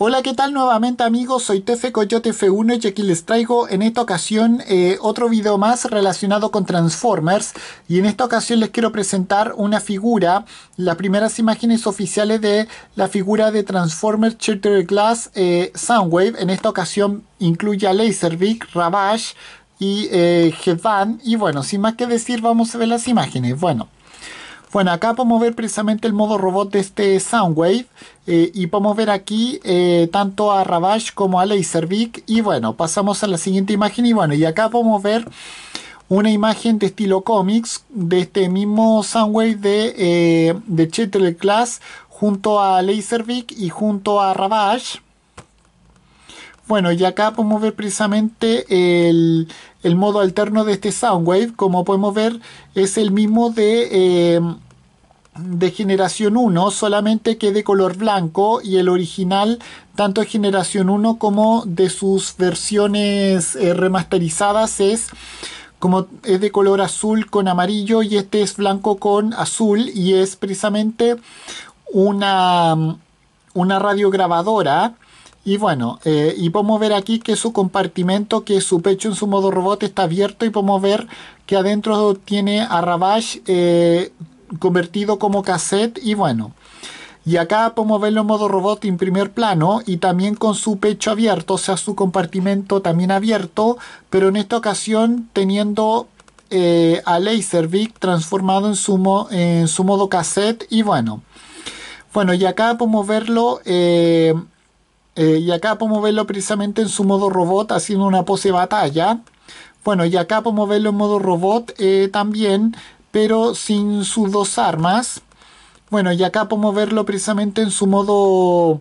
Hola, ¿qué tal nuevamente amigos? Soy Tefe Coyote F1 y aquí les traigo en esta ocasión eh, otro video más relacionado con Transformers y en esta ocasión les quiero presentar una figura, las primeras imágenes oficiales de la figura de Transformers Shattered Glass eh, Soundwave, en esta ocasión incluye a Laserbeak, Ravage y eh, y bueno, sin más que decir vamos a ver las imágenes, bueno. Bueno, acá podemos ver precisamente el modo robot de este Soundwave eh, y podemos ver aquí eh, tanto a Ravage como a Laserbeak y bueno, pasamos a la siguiente imagen y bueno, y acá podemos ver una imagen de estilo cómics de este mismo Soundwave de, eh, Class junto a Laserbeak y junto a Ravage. Bueno, y acá podemos ver precisamente el, modo alterno de este Soundwave. Como podemos ver, es el mismo de, eh, de generación 1, solamente que de color blanco y el original tanto de generación 1 como de sus versiones eh, remasterizadas es como es de color azul con amarillo y este es blanco con azul y es precisamente una, una radiograbadora y bueno, eh, y podemos ver aquí que su compartimento, que su pecho en su modo robot está abierto y podemos ver que adentro tiene a Ravage convertido como cassette y bueno. Y acá podemos verlo en modo robot en primer plano y también con su pecho abierto, o sea, su compartimento también abierto, pero en esta ocasión teniendo eh, a Laservic transformado en su, en su modo cassette y bueno. Bueno, y acá podemos verlo... Eh, eh, y acá podemos verlo precisamente en su modo robot haciendo una pose de batalla. Bueno, y acá podemos verlo en modo robot también pero sin sus dos armas. Bueno, y acá podemos verlo precisamente en su modo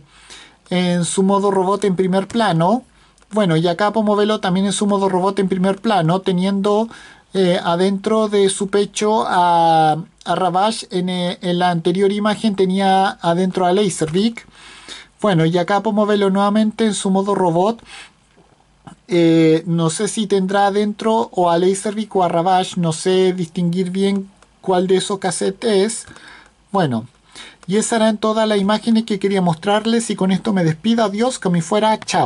en su modo robot en primer plano. Bueno, y acá podemos verlo también en su modo robot en primer plano, teniendo eh, adentro de su pecho a, Ravage. Eh, en, la anterior imagen tenía adentro a Laserbeak. Bueno, y acá podemos verlo nuevamente en su modo robot, eh, no sé si tendrá adentro o a Laserbeak o a Ravage, no sé distinguir bien cuál de esos casetes es. Bueno, y esa era en toda la imagen que quería mostrarles y con esto me despido, adiós, que me fuera, chao.